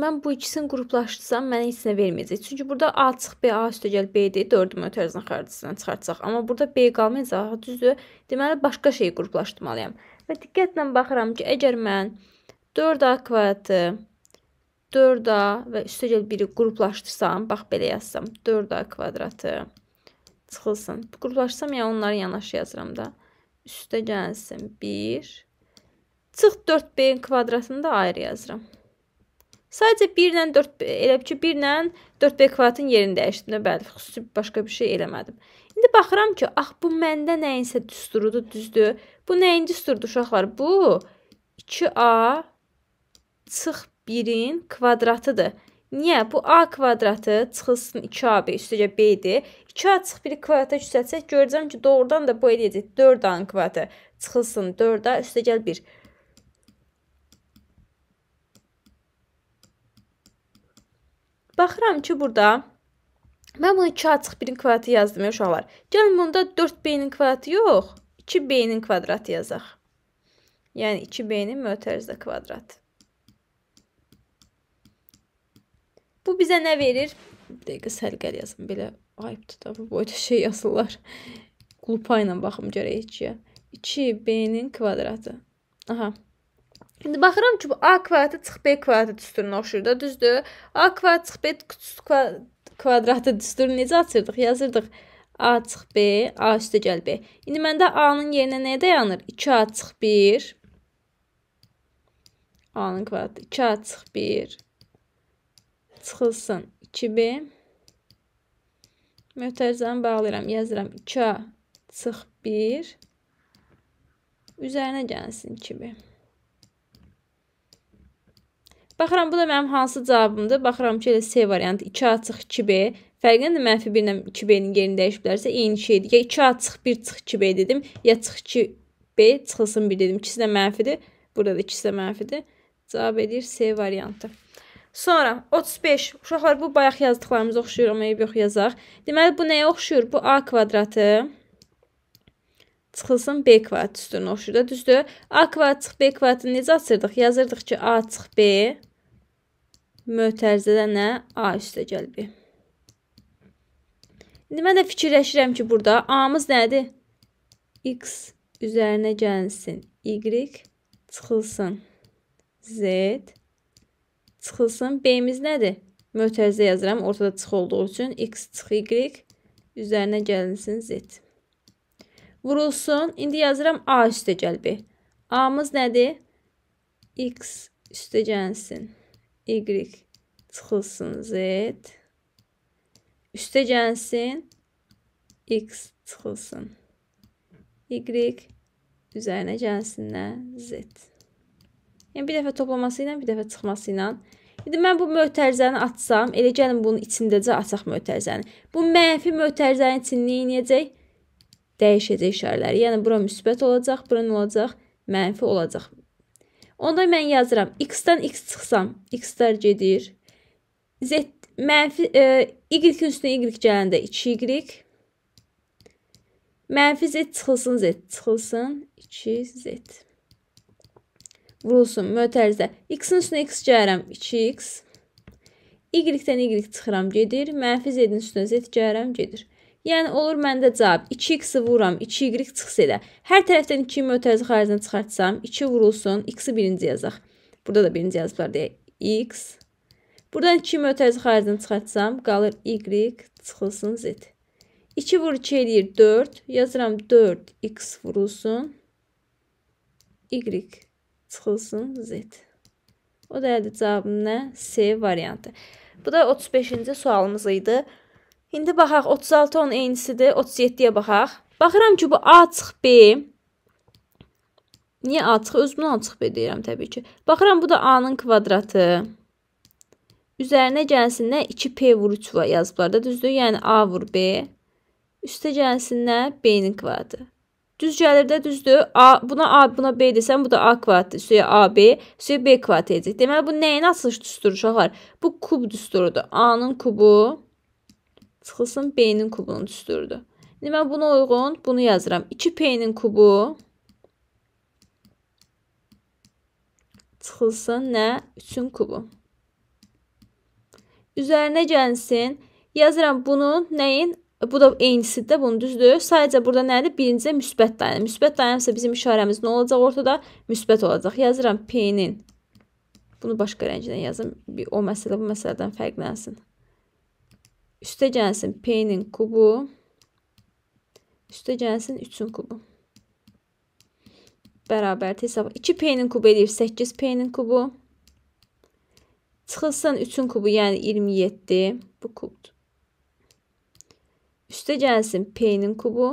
mən bu ikisini qruplaşdırsam mənə heç nə verməyəcək. Çünki burada A çıx B, A üstəgəl B-dir, 4-ü mötərizin xaricisindən çıxartsaq. Amma burada B qalmayacaq, düzdür? Deməli başqa şeyi qruplaşdırmalıyam. Və diqqətlə baxıram ki, əgər mən 4A kvadratı 4A və üstəgəl 1-i qruplaşdırsam, bax belə yazsam, 4A kvadratı çıxılsın. Qruplaşsam ya onları yanaşı yazıram da üstə gəlsin 1. Çıx 4b-nin kvadratını da ayrı yazıram. Sadəcə 1 ilə 4 elə ki 1 ilə 4b kvadratın yerini dəyişdim də bəli, xüsusi başqa bir şey eləmədim. İndi baxıram ki, ax bu məndə nəyinsə düsturudur, düzdür. Bu nəyin düsturudur uşaqlar? Bu 2a çıx 1-in kvadratıdır. Niyə? Bu a kvadratı çıxılsın 2ab üstəgə b-dir. 2a çıx bir kvadrata yüksəlsək görəcəm ki, doğrudan da bu eləyəcək 4a-nın kvadratı çıxılsın 4a üstəgəl 1. Baxıram ki, burada mən bunu 2a çıx 1-in kvadratı yazdım ya uşaqlar. Gəlin bunda 4b-nin kvadratı yox, 2b-nin kvadratı yazaq. Yəni 2b-nin mötərizdə kvadratı. Bu bizə nə verir? Bir dəqiqə sərqəl yazın. Belə ayıbdır da bu boyda şey yazırlar. Qulpa ilə baxım görək heçiyə. 2b-nin kvadratı. Aha. İndi baxıram ki, bu a kvadratı çıx b kvadratı düsturuna oxşur da, düzdür? a kvadrat çıx b kvadratı düsturunu necə açırdıq? Yazırdıq a çıx b, a üstə gəl b. İndi məndə a-nın yerinə nəyə dayanır? 2a çıx 1 a-nın kvadratı 2a çıx 1 çıxılsın 2B. Mötərizəni bağlayıram, yazıram 2A çıx 1. Üzərinə gəlsin 2B. Baxıram, bu da mənim hansı cavabımdır? Baxıram ki, elə C variantı 2A çıx 2B. Fərqlən də mənfi 1 ilə 2B-nin yerini dəyişiblərsə eyni şeydir. Ya 2A çıx 1 çıx 2B dedim, ya çıx 2B çıxılsın 1 dedim. İkisi də mənfidir. Burada da ikisi də mənfidir. Cavab edir C variantı. Sonra 35. Uşaqlar bu bayaq yazdıqlarımıza oxşuyur, amma eyb yox yazaq. Deməli bu nəyə oxşuyur? Bu A kvadratı çıxılsın B kvadrat üstünə oxşuyur da, düzdür? A kvadrat çıx B kvadratını necə açırdıq? Yazırdıq ki, A çıx B mötərizədə nə? A üstə gəlbi. İndi mən də fikirləşirəm ki, burada A-mız nədir? X üzərinə gəlsin, Y çıxılsın, Z çıxılsın çıxılsın. B-imiz nədir? Mötərizə yazıram. Ortada çıx olduğu üçün x çıx y üzərinə gəlinsin z. Vurulsun. İndi yazıram a üstə gəl b. A-mız nədir? x üstə gəlsin. y çıxılsın z. Üstə gəlsin x çıxılsın. y üzərinə gəlsinlər z. Yəni bir dəfə toplaması ilə, bir dəfə çıxması ilə. İndi mən bu mötərizəni açsam, elə gəlin bunun içindəcə açaq mötərizəni. Bu mənfi mötərizənin içini eləyəcək? Dəyişəcək işarələri. Yəni bura müsbət olacaq, bura nə olacaq? Mənfi olacaq. Onda mən yazıram. X-dən x çıxsam, x-lər gedir. Z mənfi e, y-in üstünə y gələndə 2y. Mənfi z çıxılsın, z çıxılsın, 2z vurulsun mötərizə. X-in üstünə x cəyirəm 2x. Y-dən y çıxıram gedir. Mənfi z-in üstünə z cəyirəm gedir. Yəni olur məndə cavab 2x-i vururam 2y çıxsa elə. Hər tərəfdən 2 mötərizə xaricdən çıxartsam 2 vurulsun x-i birinci yazaq. Burada da birinci yazıblar deyə x. Buradan 2 mötərizə xaricdən çıxartsam qalır y çıxılsın z. 2 vur 2 eləyir 4. Yazıram 4x vurulsun y çıxılsın Z. O da əldə cavabım nə? C variantı. Bu da 35-ci sualımız idi. İndi baxaq 36 10 eynisidir. 37-yə baxaq. Baxıram ki, bu A çıx B. Niyə A çıx? Özümdən A çıx B deyirəm təbii ki. Baxıram bu da A-nın kvadratı. Üzərinə gəlsinlər 2P vur 3 yazıblar da düzdür. Yəni A vur B. Üstə gəlsinlər B-nin kvadratı. Düz gəlir də, düzdür? A, buna A, buna B desəm, bu da A kvadratdır. Üstəyə AB, üstəyə B kvadrat edəcək. Deməli bu nəyin açılış düsturu uşaqlar? Bu kub düsturudur. A-nın kubu çıxılsın B-nin kubunun düsturudur. İndi mən buna uyğun bunu yazıram. 2P-nin kubu çıxılsın nə? 3-ün kubu. Üzərinə gəlsin. Yazıram bunun nəyin? E, bu da eynisidir, bunu düzdür. Sadəcə burada nədir? Birinci müsbət dayanım. Müsbət dayanım isə bizim işarəmiz nə olacaq? Ortada müsbət olacaq. Yazıram P-nin. Bunu başqa rəngdən yazım. Bir o məsələ bu məsələdən fərqlənsin. Üstə gəlsin P-nin kubu. Üstə gəlsin 3-ün kubu. Bərabər hesab. 2 P-nin kubu edir 8 P-nin kubu. Çıxılsın 3-ün kubu, yəni 27. Bu kubdur. Üste gəlsin P-nin kubu.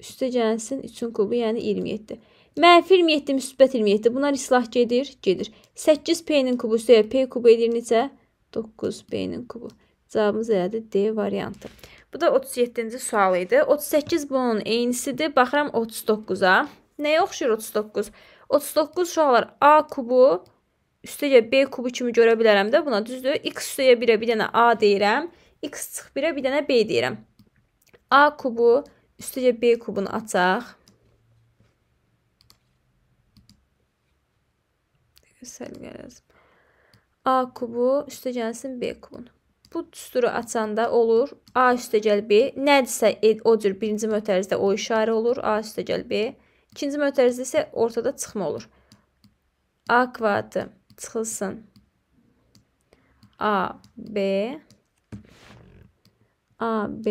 Üste gəlsin 3-ün kubu, yəni 27. Mənfi 27, müsbət 27. Bunlar islah gedir, gedir. 8 P-nin kubu üstəyə P kubu edir necə? 9 P-nin kubu. Cavabımız elədi D variantı. Bu da 37-ci sual idi. 38 bunun eynisidir. Baxıram 39-a. Nəyə oxşuyur 39? 39 uşaqlar A kubu üstəyə B kubu kimi görə bilərəm də buna, düzdür? X üstəyə 1-ə bir dənə yəni A deyirəm x çıx 1-ə bir dənə b deyirəm. A kubu üstücə b kubunu açaq. A kubu üstə gəlsin b kubunu. Bu düsturu açanda olur A üstə gəl b. Nədirsə e, o cür birinci mötərizdə o işarə olur. A üstə gəl b. İkinci mötərizdə isə ortada çıxma olur. A kvadratı çıxılsın. A, B A, B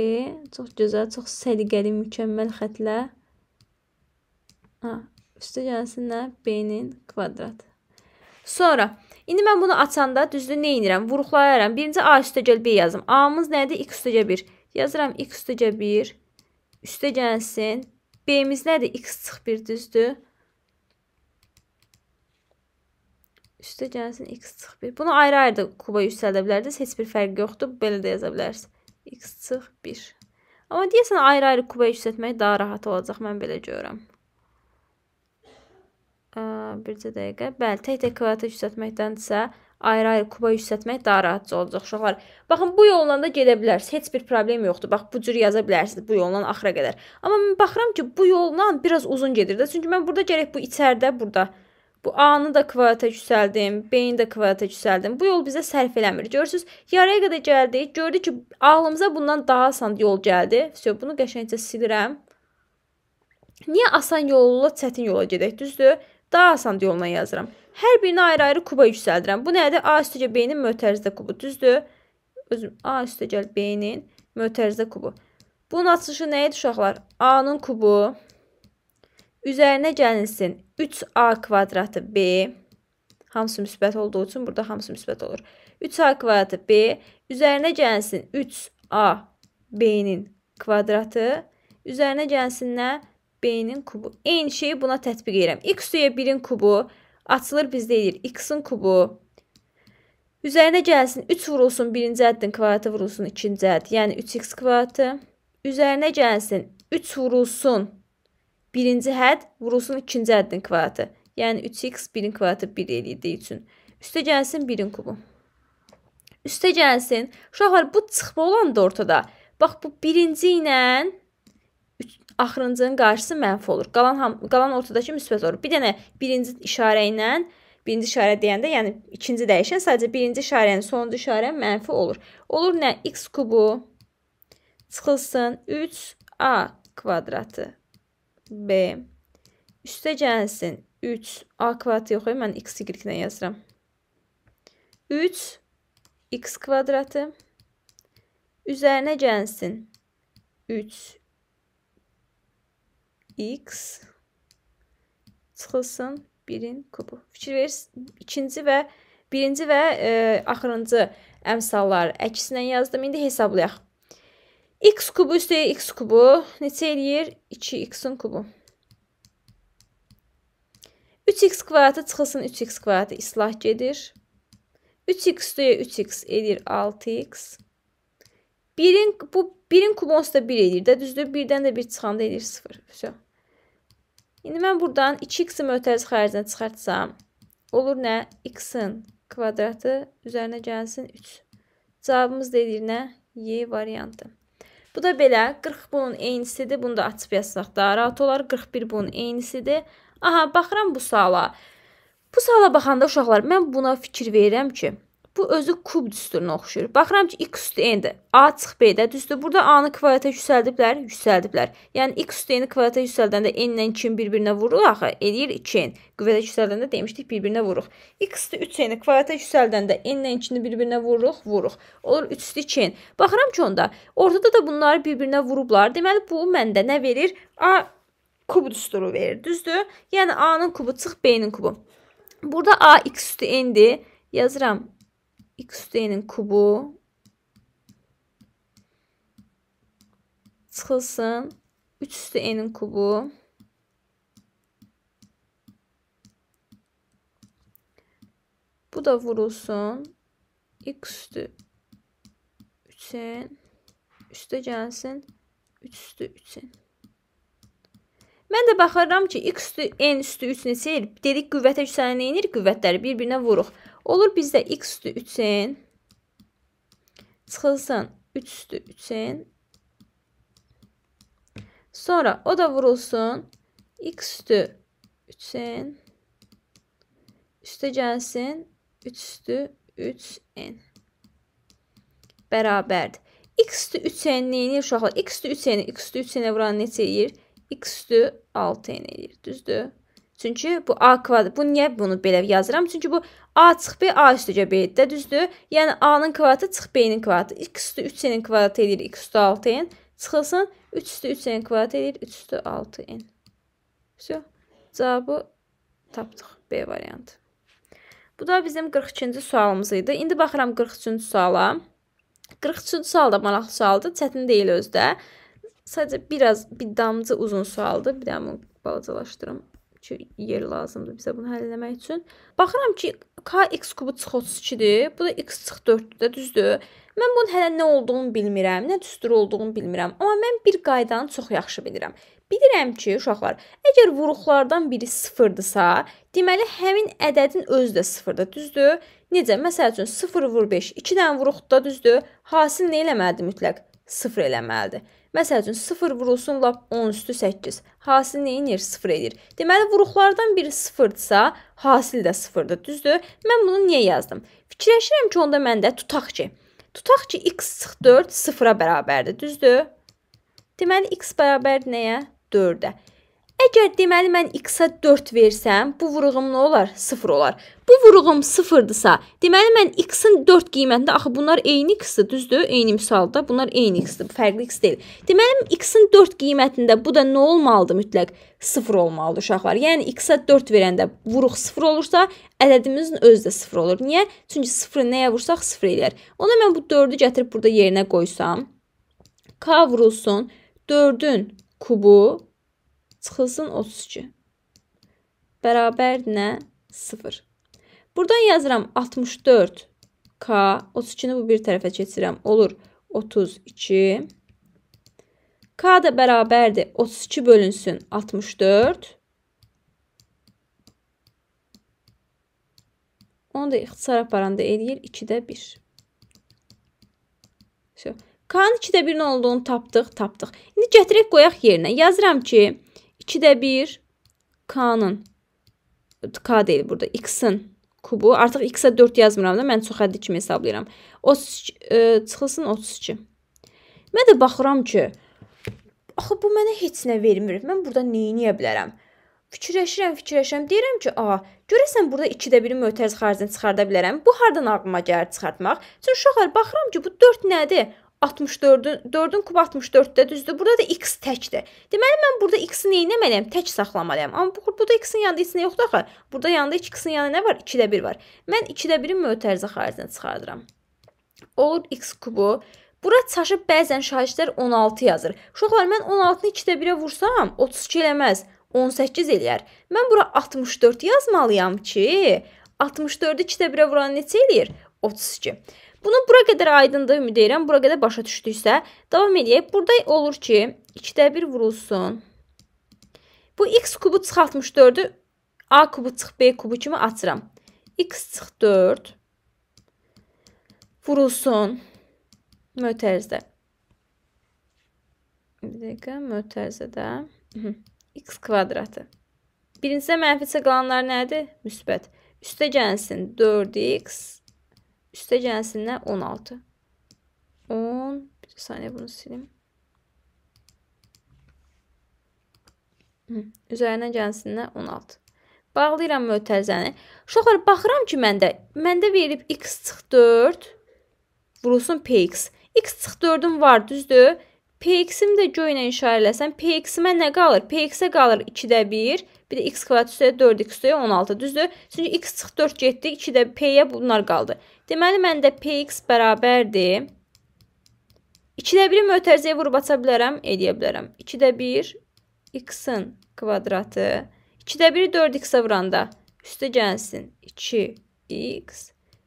çox gözəl, çox səliqəli, mükəmməl xətlə A, üstə gəlsin nə? B-nin kvadratı. Sonra, indi mən bunu açanda düzdür, nə inirəm? Vuruqlayaram. Birinci A üstə gəl B yazım. A-mız nədir? X üstə gəl 1. Yazıram X üstə gəl 1. Üstə gəlsin. B-miz nədir? X çıx 1, düzdür. üstə gəlsin x çıxıb 1. Bunu ayrı-ayrı da kuba yüksəldə bilərdiniz. Heç bir fərqi yoxdur. Belə də yaza bilərsiniz. X çıx 1. Amma deyəsən ayrı-ayrı kubaya yüksəltmək daha rahat olacaq, mən belə görürəm. Bircə dəqiqə. Bəli, tək-tək kvadratı yüksəltməkdənsə ayrı-ayrı kuba yüksəltmək daha rahatca olacaq uşaqlar. Baxın, bu yolla da gedə bilərsiniz. Heç bir problem yoxdur. Bax, bu cür yaza bilərsiniz bu yolla axıra qədər. Amma mən baxıram ki, bu yolla biraz uzun gedir də. Çünki mən burada gərək bu içərdə, burada Bu A-nı da kvadrata yüksəldim, B-ni də kvadrata yüksəldim. Bu yol bizə sərf eləmir. Görürsüz, yarıya qədər gəldik. Gördük ki, ağlımıza bundan daha asan yol gəldi. Vəsə, bunu qəşəngcə silirəm. Niyə asan yolla çətin yola gedək, düzdür? Daha asan yolla yazıram. Hər birini ayrı-ayrı kuba yüksəldirəm. Bu nədir? A üstə B-nin mötərizdə kubu, düzdür? Özüm A üstə B-nin mötərizdə kubu. Bunun açılışı nə idi uşaqlar? A-nın kubu Üzərinə gəlsin 3a kvadratı b. Hamısı müsbət olduğu üçün burada hamısı müsbət olur. 3a kvadratı b. Üzərinə gəlsin 3a b-nin kvadratı. Üzərinə gəlsin nə? B-nin kubu. Eyni şeyi buna tətbiq edirəm. X üyə 1-in kubu açılır biz deyilir. X-in kubu. Üzərinə gəlsin 3 vurulsun birinci əddin kvadratı vurulsun ikinci ədd. Yəni 3x kvadratı. Üzərinə gəlsin 3 vurulsun birinci hədd vurulsun ikinci həddin kvadratı. Yəni 3x 1-in kvadratı 1 eləyirdiyi üçün. Üstə gəlsin 1-in kubu. Üstə gəlsin. Uşaqlar bu çıxma olanda ortada. Bax bu birinci ilə axırıncının qarşısı mənfi olur. Qalan ham, qalan ortadakı müsbət olur. Bir dənə birinci işarə ilə birinci işarə deyəndə, yəni ikinci dəyişən sadəcə birinci işarənin sonuncu işarə mənfi olur. Olur nə? x kubu çıxılsın 3a kvadratı B. Üstə gəlsin 3. A kvadrat yox, mən x y-nə yazıram. 3 x kvadratı üzərinə gəlsin 3 x çıxılsın 1-in kubu. Fikir verir, ikinci və birinci və e, axırıncı əmsallar əksinə yazdım. İndi hesablayaq. X kubu üstəyə X kubu neçə eləyir? 2X-in kubu. 3x kvadratı çıxılsın 3x kvadratı islah gedir. 3x üstəyə 3x eləyir 6x. 1-in bu 1-in kubonsu da 1 eləyir də, düzdür? 1-dən də 1 çıxanda eləyir 0. Vəsə. İndi mən buradan 2x-i mötəriz xaricinə çıxartsam, olur nə? x-in kvadratı üzərinə gəlsin 3. Cavabımız da eləyir nə? Y variantı. Bu da belə 40 bunun eynisidir. Bunu da açıb yazsaq da rahat olar. 41 bunun eynisidir. Aha, baxıram bu sala. Bu sala baxanda uşaqlar, mən buna fikir verirəm ki, Bu özü kub düsturuna oxşayır. Baxıram ki, x üstü n-dir. A çıx b-də düzdür. Burada a-nı kvadratə yüksəldiblər, yüksəldiblər. Yəni, x üstü n-i kvadratə yüksəldəndə n-lə 2-ni bir-birinə vurur, axı, eləyir 2n. Qüvvədə yüksəldəndə demişdik, bir-birinə vuruq. x üstü 3n-i kvadratə yüksəldəndə n-lə 2-ni bir-birinə vururuq, vuruq. Olur, 3 üstü 2n. Baxıram ki, onda ortada da bunları bir-birinə vurublar. Deməli, bu məndə nə verir? A kub düsturu verir, düzdür? Yəni, a-nın kubu çıx b-nin kubu. Burada a x üstü n-dir. Yazıram x üstəyin kubu çıxılsın. 3 üstü n-in kubu. Bu da vurulsun. x üstü 3n. Üstə gəlsin. 3 üstü 3n. Mən də baxıram ki, x üstü n üstü 3 neçə edir? Dedik qüvvətə yüksələn nə edir? Qüvvətləri bir-birinə vuruq. Olur bizdə x üstü 3-in çıxılsın 3 üstü 3-in. Sonra o da vurulsun x üstü 3-in. Üstə gəlsin 3 üstü 3-in. Bərabərdir. x üstü 3-in neyini uşaqlar? x üstü 3-in, x üstü 3-inə vuran neçə eləyir? x üstü 6-in eləyir. Düzdür? Çünki bu a kvadrat, bu niyə bunu belə yazıram? Çünki bu a çıx b, a üstü b-dir də, düzdür? Yəni a-nın kvadratı çıx b-nin kvadratı. x üstü 3-nin kvadratı edir x üstü 6-n. Çıxılsın 3 üstü 3-nin kvadratı edir 3 üstü 6-n. Vəsə, cavabı tapdıq B variantı. Bu da bizim 42-ci sualımız idi. İndi baxıram 43-cü suala. 43-cü sual da maraqlı sualdır, çətin deyil özdə. Sadəcə biraz bir damcı uzun sualdır. Bir dənə bunu balacalaşdırım. 2 yer lazımdır bizə bunu həll etmək üçün. Baxıram ki, kx kubu çıxı 32-dir. Bu da x çıxı 4-dür, düzdür? Mən bunun hələ nə olduğunu bilmirəm, nə düstur olduğunu bilmirəm, amma mən bir qaydanı çox yaxşı bilirəm. Bilirəm ki, uşaqlar, əgər vuruqlardan biri 0-dırsa, deməli həmin ədədin özü də 0-dır, düzdür? Necə? Məsəl üçün 0 vur 5, 2 dənə vuruqdur, düzdür? Hasil nə eləməlidir mütləq? 0 eləməlidir. Məsəl üçün 0 vurulsun lap 10 üstü 8. Hasil nə edir? 0 edir. Deməli vuruqlardan biri 0dsa, hasil də 0dır, düzdür? Mən bunu niyə yazdım? Fikirləşirəm ki, onda məndə tutaq ki, tutaq ki x 4 0-a bərabərdir, düzdür? Deməli x bərabər nəyə? 4-ə. Əgər deməli mən x-a 4 versəm, bu vuruğum nə olar? 0 olar. Bu vuruğum 0-dırsa, deməli mən x-in 4 qiymətində axı bunlar eyni x-dir, düzdür? Eyni misalda bunlar eyni x-dir, fərqli x deyil. Deməli x-in 4 qiymətində bu da nə olmalıdır mütləq? 0 olmalıdır uşaqlar. Yəni x-a 4 verəndə vuruq 0 olursa, ədədimizin özü də 0 olur. Niyə? Çünki 0-ı nəyə vursaq 0 eləyər. Ona mən bu 4-ü gətirib burada yerinə qoysam, k vurulsun, 4-ün kubu çıxılsın 32. Bərabər nə? 0. Buradan yazıram 64 k 32-ni bu bir tərəfə keçirəm. Olur 32. K da bərabərdir 32 bölünsün 64. Onu da ixtisar aparanda eləyir 2-də 1. K-nın 2-də 1-in olduğunu tapdıq, tapdıq. İndi gətirək qoyaq yerinə. Yazıram ki, 2-də 1 K-nın K deyil burada X-in kubu. Artıq X-ə 4 yazmıram da, mən çox həddi kimi hesablayıram. 32 e, çıxılsın 32. Mən də baxıram ki, axı bu mənə heç nə vermir. Mən burada nə edə bilərəm? Fikirləşirəm, fikirləşirəm. Deyirəm ki, a, görəsən burada 2də 1-in mötərizə xərcini çıxarda bilərəm. Bu hardan ağlıma gəlir çıxartmaq? Çünki uşaqlar baxıram ki, bu 4 nədir? 64-ün 4-ün kub 64-də düzdür. Burada da x təkdir. Deməli mən burada x-i nə etməliyəm? Tək saxlamalıyam. Amma bu burada x-in yanında heç nə yoxdur axı. Burada yanında 2x-in yanında nə var? 2-də 1 var. Mən 2-də 1-in mötərizə xaricinə çıxardıram. Olur x kubu. Bura çaşıb bəzən şahidlər 16 yazır. Uşaqlar mən 16-nı 2-də 1-ə vursam 32 eləməz. 18 eləyər. Mən bura 64 yazmalıyam ki, 64-ü 2-də 1-ə vuran neçə eləyir? 32. Bunun bura qədər aydındır, ümid edirəm. Bura qədər başa düşdüksə, davam edək. Burada olur ki, 2-də 1 vurulsun. Bu x kubu çıx 64-ü a kubu çıx b kubu kimi açıram. x çıx 4 vurulsun mötərizdə. Bir dəqiqə, mötərizədə x kvadratı. Birincisə mənfisə qalanlar nədir? Müsbət. Üstə gəlsin 4x Üstə gəlsinlər 16. 10, bir saniyə bunu silim. Üzərinə gəlsinlər 16. Bağlayıram mötəzəni. Uşaqlar, baxıram ki, məndə, məndə verib x çıx 4, vurulsun px. x çıx 4-üm var, düzdür. px-im də gö ilə işarə eləsəm, px-imə nə qalır? px-ə qalır 2-də 1, bir də x kvadrat üstəyə 4, x üstəyə 16, düzdür? Çünki x çıx 4 getdi, 2-də p-yə bunlar qaldı. Deməli, məndə px bərabərdir. 2-də 1-i mötərizəyə vurub aça bilərəm, eləyə bilərəm. 2-də 1 x-in kvadratı. 2-də 1-i 4x-ə vuranda üstə gəlsin 2x.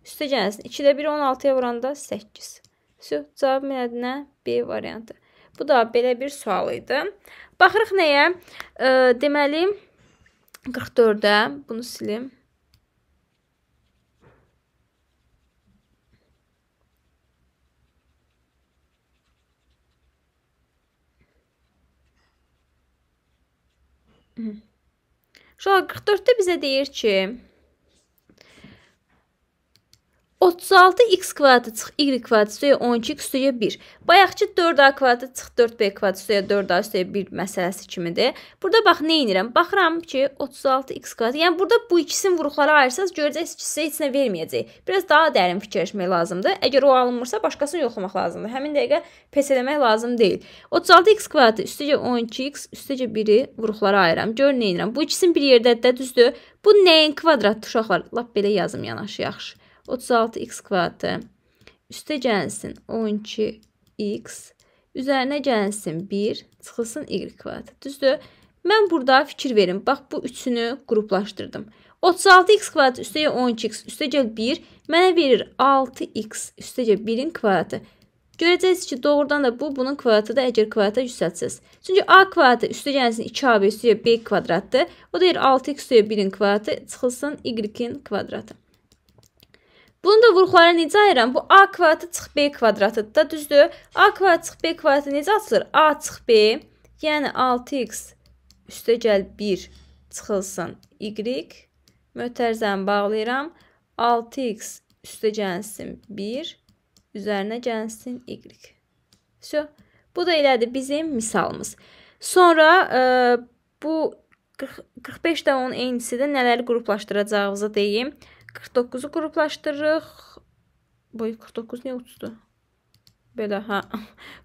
Üstə gəlsin 2-də 1-i 16-ya vuranda 8. Vəsə, cavab mənədinə B variantı. Bu da belə bir sual idi. Baxırıq nəyə? E, deməli, 44-də bunu silim. Uşaq 44-də bizə deyir ki, 36x kvadratı çıx y kvadratı üstəyə 12x üstəyə 1. Bayaqçı 4a kvadratı çıx 4b kvadratı üstəyə 4a üstəyə 1 məsələsi kimidir. Burada bax nə edirəm? Baxıram ki 36x kvadratı. Yəni burada bu ikisini vuruqlara ayırsaz görəcəksiniz ki, sizə heç nə verməyəcək. Biraz daha dərin fikirləşmək lazımdır. Əgər o alınmırsa başqasını yoxlamaq lazımdır. Həmin dəqiqə pes eləmək lazım deyil. 36x kvadratı üstəyə 12x üstəyə 1-i vuruqlara ayıram. Gör nə edirəm? Bu ikisini bir yerdədir, düzdür? Bu nəyin kvadratıdır uşaqlar? Lap belə yazım yanaşı yaxşı. 36x kvadratı üstə gəlsin 12x üzərinə gəlsin 1 çıxılsın y kvadratı. Düzdür? Mən burada fikir verin. Bax bu üçünü qruplaşdırdım. 36x kvadrat üstəyə 12x üstəgəl 1 mənə verir 6x üstəgəl 1-in kvadratı. Görəcəksiniz ki, doğrudan da bu bunun kvadratıdır, əgər kvadrata yüksəltsəz. Çünki a kvadratı üstə gəlsin 2ab üstəyə b kvadratdır. O deyir 6x üstəyə 1-in kvadratı çıxılsın y-in kvadratı. Bunu da vuruqlara necə ayıram? Bu A kvadratı çıx B kvadratıdır da, düzdür? A kvadratı çıx B kvadratı necə açılır? A çıx B, yəni 6x üstə gəl 1 çıxılsın y, mötərzəni bağlayıram. 6x üstə gəlsin 1, üzərinə gəlsin y. Vəsə, bu da elədir bizim misalımız. Sonra ə, e, bu 45 də onun eynisi də nələri qruplaşdıracağımızı deyim. 49-u qruplaşdırırıq. Bu 49 niyə 30-dur? Belə, hə.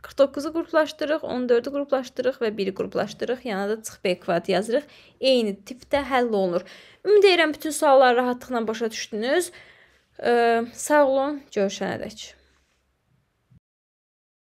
49-u qruplaşdırırıq, 14-ü qruplaşdırırıq və 1-i qruplaşdırırıq. Yana da çıx B kvadrat yazırıq. Eyni tipdə həll olunur. Ümid edirəm bütün sualları rahatlıqla başa düşdünüz. Ə, sağ olun, görüşənədək.